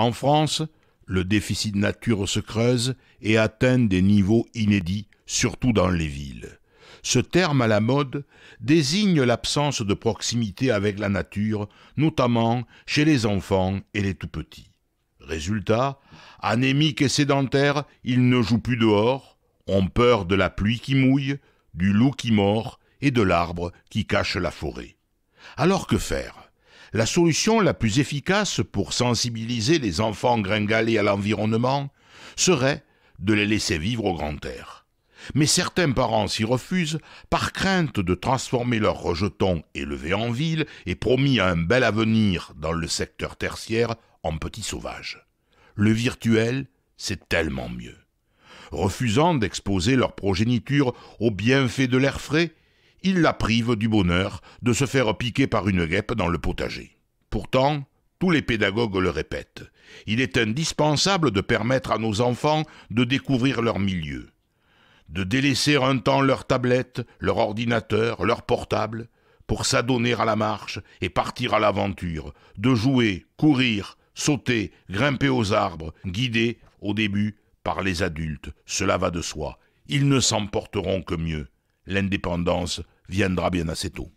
En France, le déficit de nature se creuse et atteint des niveaux inédits, surtout dans les villes. Ce terme à la mode désigne l'absence de proximité avec la nature, notamment chez les enfants et les tout-petits. Résultat, anémiques et sédentaires, ils ne jouent plus dehors, ont peur de la pluie qui mouille, du loup qui mord et de l'arbre qui cache la forêt. Alors que faire la solution la plus efficace pour sensibiliser les enfants gringalés à l'environnement serait de les laisser vivre au grand air. Mais certains parents s'y refusent par crainte de transformer leurs rejetons élevés en ville et promis à un bel avenir dans le secteur tertiaire en petits sauvages. Le virtuel, c'est tellement mieux. Refusant d'exposer leur progéniture aux bienfaits de l'air frais, il la prive du bonheur de se faire piquer par une guêpe dans le potager. Pourtant, tous les pédagogues le répètent, il est indispensable de permettre à nos enfants de découvrir leur milieu, de délaisser un temps leur tablette, leur ordinateur, leur portable, pour s'adonner à la marche et partir à l'aventure, de jouer, courir, sauter, grimper aux arbres, guidés, au début, par les adultes, cela va de soi, ils ne s'emporteront que mieux l'indépendance viendra bien assez tôt.